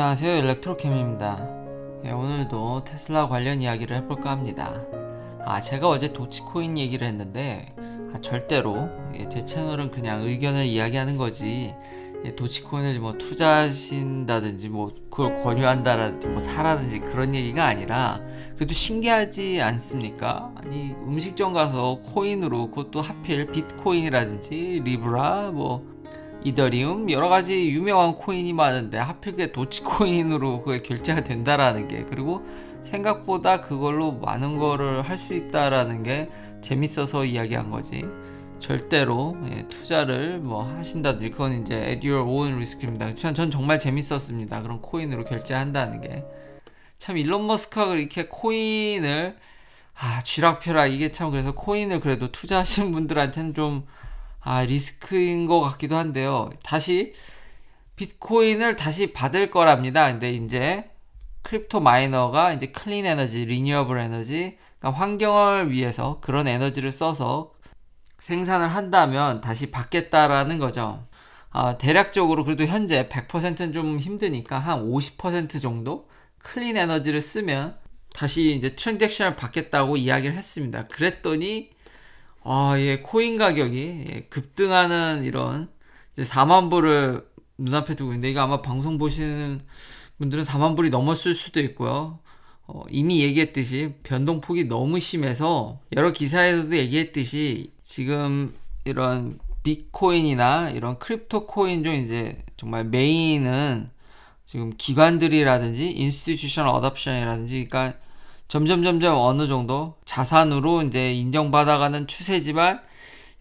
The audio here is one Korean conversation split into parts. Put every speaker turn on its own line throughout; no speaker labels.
안녕하세요 일렉트로캠입니다 예, 오늘도 테슬라 관련 이야기를 해볼까 합니다 아 제가 어제 도치코인 얘기를 했는데 아, 절대로 예, 제 채널은 그냥 의견을 이야기하는 거지 예, 도치코인을 뭐 투자하신다든지 뭐 그걸 권유한다라든지 뭐 사라든지 그런 얘기가 아니라 그래도 신기하지 않습니까 아니 음식점 가서 코인으로 그것도 하필 비트코인이라든지 리브라 뭐 이더리움 여러 가지 유명한 코인이 많은데 하필 그게 도치코인으로 그게 결제가 된다라는 게 그리고 생각보다 그걸로 많은 거를 할 수 있다라는 게 재밌어서 이야기한 거지. 절대로 예, 투자를 뭐 하신다든지 그건 이제 at your own risk입니다. 그렇지만 전 정말 재밌었습니다. 그런 코인으로 결제한다는 게. 참 일론 머스크가 이렇게 코인을 아 쥐락펴락 이게 참 그래서 코인을 그래도 투자하신 분들한테는 좀 아, 리스크인 것 같기도 한데요. 다시 비트코인을 다시 받을 거랍니다. 근데 이제 크립토 마이너가 이제 클린 에너지, 리뉴어블 에너지, 그러니까 환경을 위해서 그런 에너지를 써서 생산을 한다면 다시 받겠다라는 거죠. 아, 대략적으로 그래도 현재 100%는 좀 힘드니까 한 50% 정도 클린 에너지를 쓰면 다시 이제 트랜잭션을 받겠다고 이야기를 했습니다. 그랬더니 아, 예, 코인 가격이 예, 급등하는 이런 이제 4만 불을 눈앞에 두고 있는데 이거 아마 방송 보시는 분들은 4만 불이 넘었을 수도 있고요. 어, 이미 얘기했듯이 변동폭이 너무 심해서 여러 기사에서도 얘기했듯이 지금 이런 비트코인이나 이런 크립토 코인 중 이제 정말 메인은 지금 기관들이라든지 인스티튜션 어답션이라든지 그러니까 점점 점점 어느 정도 자산으로 이제 인정받아가는 추세지만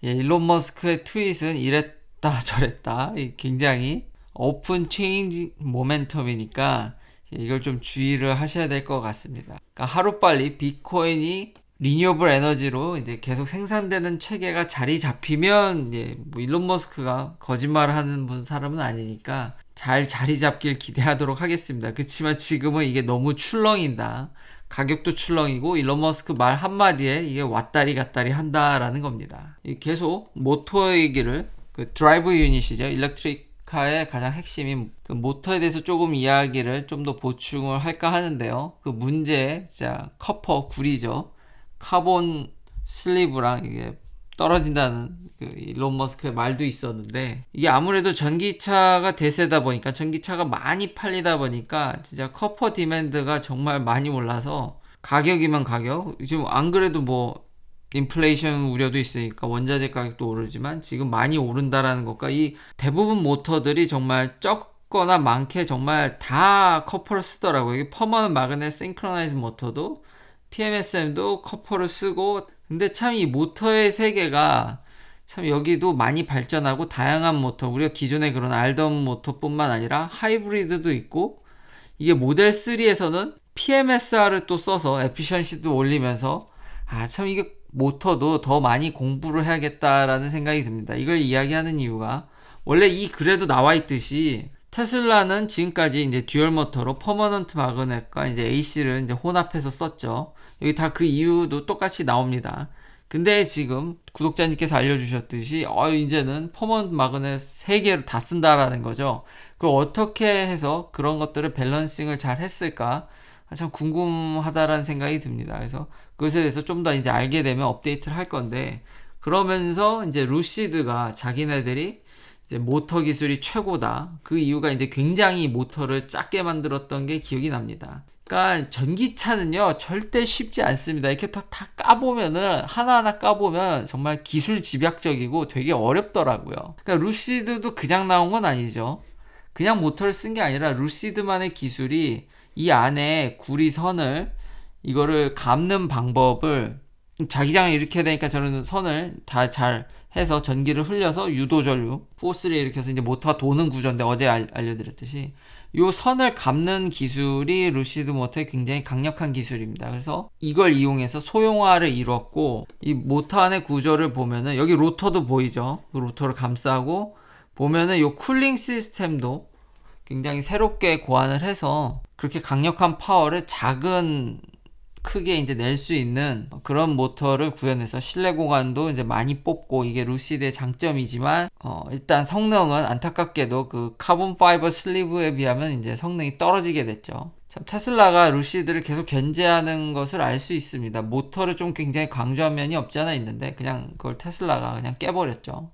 예, 일론 머스크의 트윗은 이랬다 저랬다 굉장히 오픈 체인지 모멘텀이니까 예, 이걸 좀 주의를 하셔야 될 것 같습니다. 그러니까 하루빨리 비트코인이 리뉴어블 에너지로 이제 계속 생산되는 체계가 자리 잡히면 이제 예, 뭐 일론 머스크가 거짓말하는 분 사람은 아니니까 잘 자리 잡길 기대하도록 하겠습니다. 그렇지만 지금은 이게 너무 출렁인다. 가격도 출렁이고 일론 머스크 말 한마디에 이게 왔다리 갔다리 한다라는 겁니다. 계속 모터 얘기를 그 드라이브 유닛이죠. 일렉트릭 카의 가장 핵심인 그 모터에 대해서 조금 이야기를 좀 더 보충을 할까 하는데요. 그 문제, 자, 커퍼, 구리죠. 카본 슬리브랑 이게 떨어진다는 그 일론 머스크의 말도 있었는데 이게 아무래도 전기차가 대세다 보니까 전기차가 많이 팔리다 보니까 진짜 커퍼 디맨드가 정말 많이 올라서 가격이면 가격 지금 안 그래도 뭐 인플레이션 우려도 있으니까 원자재 가격도 오르지만 지금 많이 오른다라는 것과 이 대부분 모터들이 정말 적거나 많게 정말 다 커퍼를 쓰더라고요. 이게 퍼먼 머 마그넷 싱크로나이즈 모터도 PMSM도 커퍼를 쓰고 근데 참 이 모터의 세계가 참 여기도 많이 발전하고 다양한 모터 우리가 기존에 그런 알던 모터뿐만 아니라 하이브리드도 있고 이게 모델 3에서는 PMSR을 또 써서 에피션시도 올리면서 아 참 이게 모터도 더 많이 공부를 해야겠다라는 생각이 듭니다. 이걸 이야기하는 이유가 원래 이 글에도 나와 있듯이 테슬라는 지금까지 이제 듀얼 모터로 퍼머넌트 마그넷과 이제 AC를 이제 혼합해서 썼죠. 여기 다 그 이유도 똑같이 나옵니다. 근데 지금 구독자님께서 알려주셨듯이 어 이제는 퍼먼트 마그넷 세 개를 다 쓴다라는 거죠. 그걸 어떻게 해서 그런 것들을 밸런싱을 잘 했을까 아, 참 궁금하다라는 생각이 듭니다. 그래서 그것에 대해서 좀 더 이제 알게 되면 업데이트를 할 건데 그러면서 이제 루시드가 자기네들이 이제 모터 기술이 최고다. 그 이유가 이제 굉장히 모터를 작게 만들었던 게 기억이 납니다. 그러니까 전기차는요 절대 쉽지 않습니다. 이렇게 다, 다 까보면은 하나하나 까보면 정말 기술 집약적이고 되게 어렵더라고요. 그러니까 루시드도 그냥 나온 건 아니죠. 그냥 모터를 쓴 게 아니라 루시드만의 기술이 이 안에 구리 선을 이거를 감는 방법을 자기장을 이렇게 되니까 저는 선을 다 잘 해서 전기를 흘려서 유도전류 포스를 일으켜서 이제 모터가 도는 구조인데 어제 알, 알려드렸듯이 요 선을 감는 기술이 루시드 모터의 굉장히 강력한 기술입니다. 그래서 이걸 이용해서 소형화를 이뤘고 이 모터 안의 구조를 보면은 여기 로터도 보이죠. 그 로터를 감싸고 보면은 요 쿨링 시스템도 굉장히 새롭게 고안을 해서 그렇게 강력한 파워를 작은 크게 이제 낼 수 있는 그런 모터를 구현해서 실내 공간도 이제 많이 뽑고 이게 루시드의 장점이지만 어 일단 성능은 안타깝게도 그 카본 파이버 슬리브에 비하면 이제 성능이 떨어지게 됐죠. 참 테슬라가 루시드를 계속 견제하는 것을 알 수 있습니다. 모터를 좀 굉장히 강조한 면이 없지 않아 있는데 그냥 그걸 테슬라가 그냥 깨버렸죠.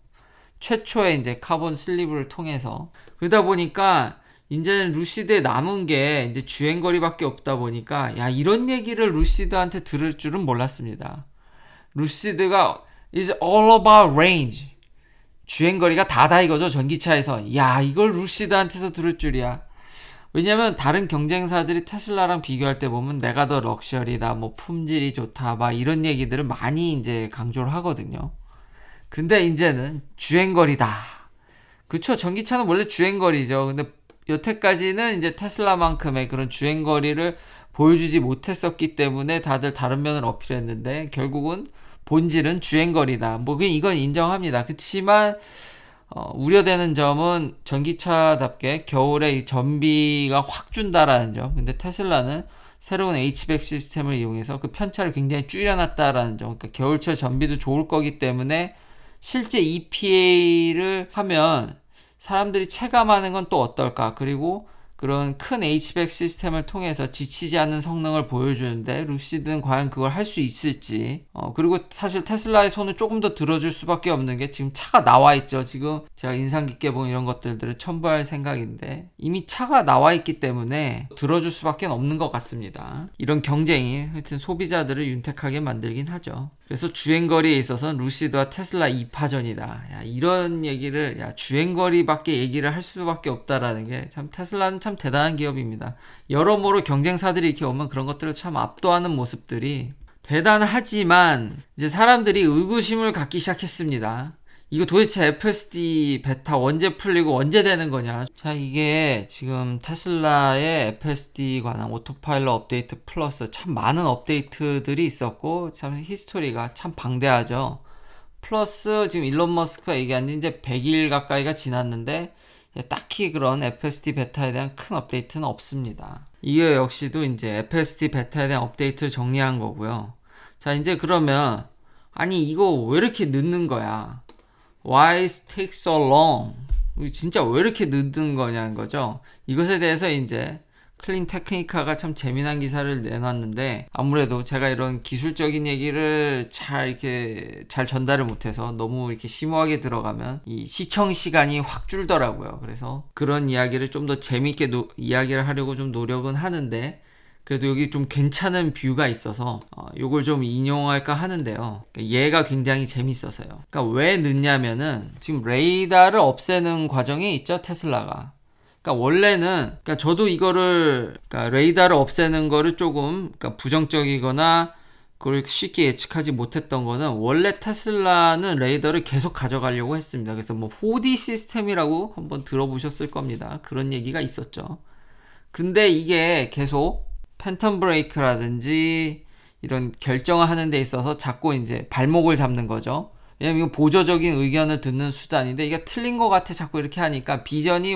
최초의 이제 카본 슬리브를 통해서 그러다 보니까 이제는 루시드에 남은 게 이제 주행거리밖에 없다 보니까 야 이런 얘기를 루시드한테 들을 줄은 몰랐습니다. 루시드가 is all about range. 주행거리가 다다 이거죠 전기차에서. 야 이걸 루시드한테서 들을 줄이야. 왜냐면 다른 경쟁사들이 테슬라랑 비교할 때 보면 내가 더 럭셔리다, 뭐 품질이 좋다, 막 이런 얘기들을 많이 이제 강조를 하거든요. 근데 이제는 주행거리다. 그쵸 전기차는 원래 주행거리죠. 근데 여태까지는 이제 테슬라만큼의 그런 주행 거리를 보여주지 못했었기 때문에 다들 다른 면을 어필했는데 결국은 본질은 주행거리다. 뭐 이건 인정합니다. 그렇지만 어, 우려되는 점은 전기차답게 겨울에 이 전비가 확 준다라는 점. 근데 테슬라는 새로운 h 1 0 0 시스템을 이용해서 그 편차를 굉장히 줄여놨다라는 점. 그러니까 겨울철 전비도 좋을 거기 때문에 실제 EPA를 하면 사람들이 체감하는 건 또 어떨까? 그리고 그런 큰 H백 시스템을 통해서 지치지 않는 성능을 보여주는데 루시드는 과연 그걸 할 수 있을지 어, 그리고 사실 테슬라의 손을 조금 더 들어줄 수밖에 없는 게 지금 차가 나와 있죠 지금 제가 인상 깊게 본 이런 것들들을 첨부할 생각인데 이미 차가 나와 있기 때문에 들어줄 수밖에 없는 것 같습니다 이런 경쟁이 하여튼 소비자들을 윤택하게 만들긴 하죠 그래서 주행거리에 있어서는 루시드와 테슬라 2파전이다 야, 이런 얘기를 야, 주행거리밖에 얘기를 할 수밖에 없다라는 게 참 테슬라는 참참 대단한 기업입니다. 여러모로 경쟁사들이 이렇게 오면 그런 것들을 참 압도하는 모습들이 대단하지만 이제 사람들이 의구심을 갖기 시작했습니다. 이거 도대체 FSD 베타 언제 풀리고 언제 되는 거냐? 자, 이게 지금 테슬라의 FSD 관한 오토파일러 업데이트 플러스 참 많은 업데이트들이 있었고 참 히스토리가 참 방대하죠. 플러스 지금 일론 머스크가 얘기한 지 이제 100일 가까이가 지났는데 딱히 그런 FSD 베타에 대한 큰 업데이트는 없습니다. 이게 역시도 이제 FSD 베타에 대한 업데이트를 정리한 거고요. 자, 이제 그러면 아니 이거 왜 이렇게 늦는 거야? Why take so long? 진짜 왜 이렇게 늦는 거냐는 거죠. 이것에 대해서 이제 클린 테크니카가 참 재미난 기사를 내놨는데 아무래도 제가 이런 기술적인 얘기를 잘 이렇게 잘 전달을 못해서 너무 이렇게 심오하게 들어가면 이 시청 시간이 확 줄더라고요. 그래서 그런 이야기를 좀 더 재미있게 노, 이야기를 하려고 좀 노력은 하는데 그래도 여기 좀 괜찮은 뷰가 있어서 이걸 어, 좀 인용할까 하는데요. 그러니까 얘가 굉장히 재밌어서요. 그러니까 왜늦냐면은 지금 레이더를 없애는 과정이 있죠 테슬라가. 그러니까 원래는 그러니까 저도 이거를 그러니까 레이더를 없애는 거를 조금 그러니까 부정적이거나 그걸 쉽게 예측하지 못했던 거는 원래 테슬라는 레이더를 계속 가져가려고 했습니다. 그래서 뭐 4D 시스템이라고 한번 들어보셨을 겁니다. 그런 얘기가 있었죠. 근데 이게 계속 팬텀 브레이크라든지 이런 결정을 하는 데 있어서 자꾸 이제 발목을 잡는 거죠. 왜냐면 이거 보조적인 의견을 듣는 수단인데 이게 틀린 것 같아 자꾸 이렇게 하니까 비전이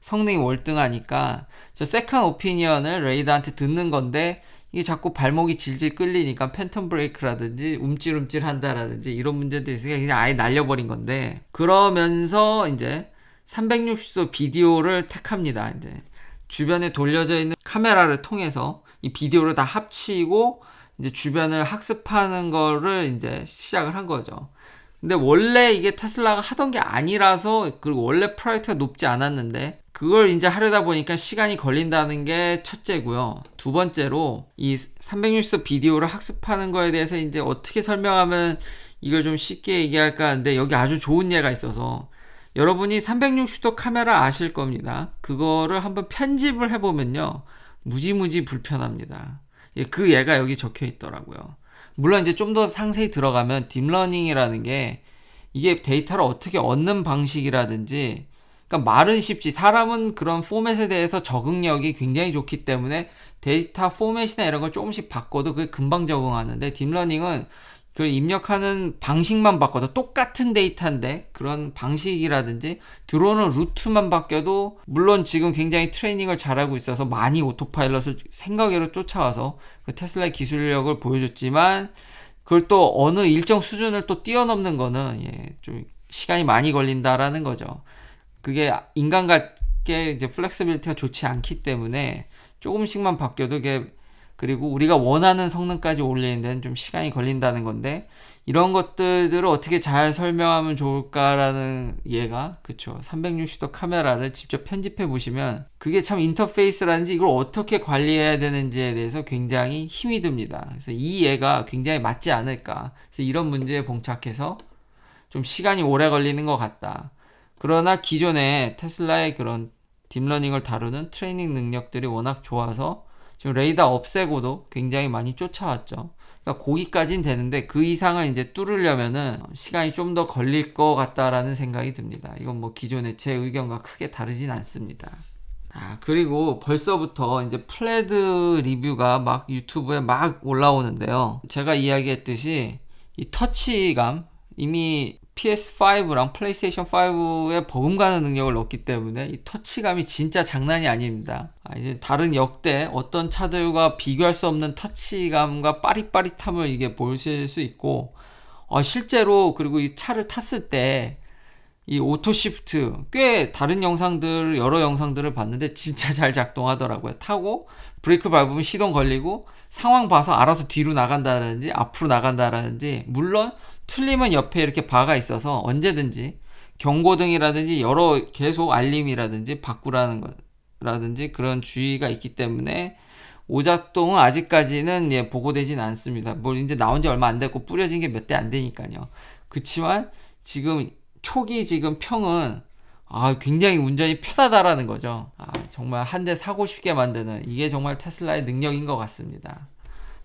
성능이 월등하니까 저 세컨 오피니언을 레이더한테 듣는 건데 이게 자꾸 발목이 질질 끌리니까 팬텀 브레이크라든지 움찔움찔 한다라든지 이런 문제들이 있으니까 그냥 아예 날려버린 건데 그러면서 이제 360도 비디오를 택합니다. 이제 주변에 돌려져 있는 카메라를 통해서 이 비디오를 다 합치고 이제 주변을 학습하는 거를 이제 시작을 한 거죠. 근데 원래 이게 테슬라가 하던 게 아니라서 그리고 원래 프라이트가 높지 않았는데 그걸 이제 하려다 보니까 시간이 걸린다는 게 첫째고요. 두 번째로 이 360도 비디오를 학습하는 거에 대해서 이제 어떻게 설명하면 이걸 좀 쉽게 얘기할까 하는데 여기 아주 좋은 예가 있어서 여러분이 360도 카메라 아실 겁니다. 그거를 한번 편집을 해보면요. 무지무지 불편합니다. 예, 그 예가 여기 적혀 있더라고요. 물론 이제 좀 더 상세히 들어가면 딥러닝이라는 게 이게 데이터를 어떻게 얻는 방식이라든지 그러니까 말은 쉽지 사람은 그런 포맷에 대해서 적응력이 굉장히 좋기 때문에 데이터 포맷이나 이런 걸 조금씩 바꿔도 그게 금방 적응하는데 딥러닝은 그 입력하는 방식만 바꿔도 똑같은 데이터인데 그런 방식이라든지 들어오는 루트만 바뀌어도 물론 지금 굉장히 트레이닝을 잘하고 있어서 많이 오토파일럿을 생각외로 쫓아와서 그 테슬라의 기술력을 보여줬지만 그걸 또 어느 일정 수준을 또 뛰어넘는 거는 예, 좀 시간이 많이 걸린다라는 거죠. 그게 인간 같게 이제 플렉스빌리티가 좋지 않기 때문에 조금씩만 바뀌어도 이게 그리고 우리가 원하는 성능까지 올리는 데는 좀 시간이 걸린다는 건데 이런 것들을 어떻게 잘 설명하면 좋을까라는 이가 그쵸 360도 카메라를 직접 편집해 보시면 그게 참인터페이스라든지 이걸 어떻게 관리해야 되는지에 대해서 굉장히 힘이 듭니다 그래서 이이가 굉장히 맞지 않을까 그래서 이런 문제에 봉착해서 좀 시간이 오래 걸리는 것 같다 그러나 기존에 테슬라의 그런 딥러닝을 다루는 트레이닝 능력들이 워낙 좋아서 지금 레이더 없애고도 굉장히 많이 쫓아왔죠. 그러니까 거기까지는 되는데 그 이상을 이제 뚫으려면은 시간이 좀 더 걸릴 것 같다라는 생각이 듭니다. 이건 뭐 기존의 제 의견과 크게 다르진 않습니다. 아, 그리고 벌써부터 이제 플레드 리뷰가 막 유튜브에 막 올라오는데요. 제가 이야기했듯이 이 터치감, 이미 PS5랑 플레이스테이션 5에 버금가는 능력을 넣기 때문에 이 터치감이 진짜 장난이 아닙니다. 아, 이제 다른 역대 어떤 차들과 비교할 수 없는 터치감과 빠릿빠릿함을 이게 보실 수 있고 어, 실제로 그리고 이 차를 탔을 때 이 오토 시프트 꽤 다른 영상들 여러 영상들을 봤는데 진짜 잘 작동하더라고요. 타고 브레이크 밟으면 시동 걸리고 상황 봐서 알아서 뒤로 나간다든지 앞으로 나간다든지 물론 틀리면 옆에 이렇게 바가 있어서 언제든지 경고등이라든지 여러 계속 알림이라든지 바꾸라는 거라든지 그런 주의가 있기 때문에 오작동은 아직까지는 예, 보고되진 않습니다. 뭐 이제 나온 지 얼마 안 됐고 뿌려진 게 몇 대 안 되니까요. 그치만 지금 초기 지금 평은 아, 굉장히 운전이 편하다라는 거죠. 아, 정말 한 대 사고 싶게 만드는 이게 정말 테슬라의 능력인 것 같습니다.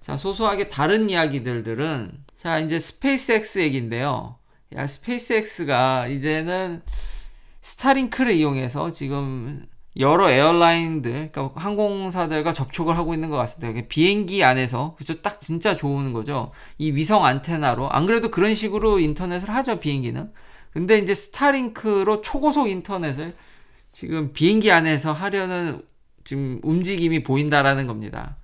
자, 소소하게 다른 이야기들들은 자, 이제 스페이스엑스 얘기인데요. 야, 스페이스엑스가 이제는 스타링크를 이용해서 지금 여러 에어라인들, 그러니까 항공사들과 접촉을 하고 있는 것 같습니다. 비행기 안에서, 그죠? 딱 진짜 좋은 거죠. 이 위성 안테나로. 안 그래도 그런 식으로 인터넷을 하죠, 비행기는. 근데 이제 스타링크로 초고속 인터넷을 지금 비행기 안에서 하려는 지금 움직임이 보인다라는 겁니다.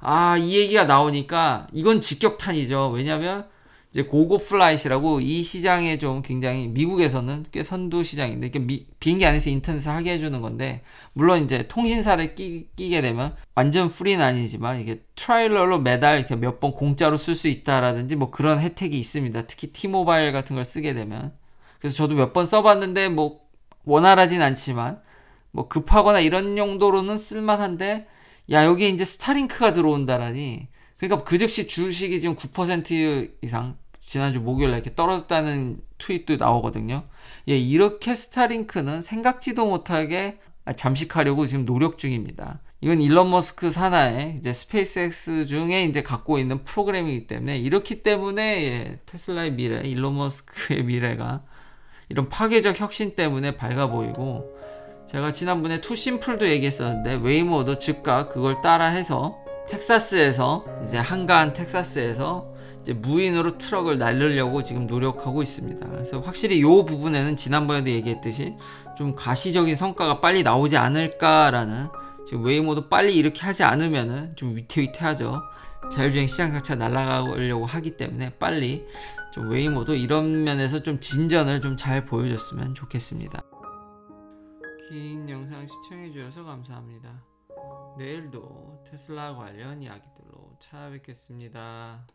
아, 이 얘기가 나오니까 이건 직격탄이죠. 왜냐면 이제 고고 플라이시라고 이 시장에 좀 굉장히 미국에서는 꽤 선두 시장인데 그러니 미, 비행기 안에서 인터넷을 하게 해주는 건데 물론 이제 통신사를 끼, 게 되면 완전 프리는 아니지만 이게 트라일러로 매달 이렇게 몇 번 공짜로 쓸 수 있다라든지 뭐 그런 혜택이 있습니다. 특히 티모바일 같은 걸 쓰게 되면 그래서 저도 몇 번 써봤는데 뭐 원활하진 않지만 뭐 급하거나 이런 용도로는 쓸만한데 야, 여기에 이제 스타링크가 들어온다라니. 그러니까 그 즉시 주식이 지금 9% 이상 지난주 목요일 날 이렇게 떨어졌다는 트윗도 나오거든요. 예, 이렇게 스타링크는 생각지도 못하게 잠식하려고 지금 노력 중입니다. 이건 일론 머스크 산하의 이제 스페이스엑스 중에 이제 갖고 있는 프로그램이기 때문에 이렇기 때문에 예, 테슬라의 미래, 일론 머스크의 미래가 이런 파괴적 혁신 때문에 밝아 보이고 제가 지난번에 투심풀도 얘기했었는데 웨이모도 즉각 그걸 따라해서 텍사스에서 이제 한가한 텍사스에서 이제 무인으로 트럭을 날리려고 지금 노력하고 있습니다. 그래서 확실히 이 부분에는 지난번에도 얘기했듯이 좀 가시적인 성과가 빨리 나오지 않을까라는 지금 웨이모도 빨리 이렇게 하지 않으면은 좀 위태위태하죠. 자율주행 시장차차 날아가려고 하기 때문에 빨리 좀 웨이모도 이런 면에서 좀 진전을 좀 잘 보여줬으면 좋겠습니다. 긴 영상 시청해주셔서 감사합니다. 내일도 테슬라 관련 이야기들로 찾아뵙겠습니다.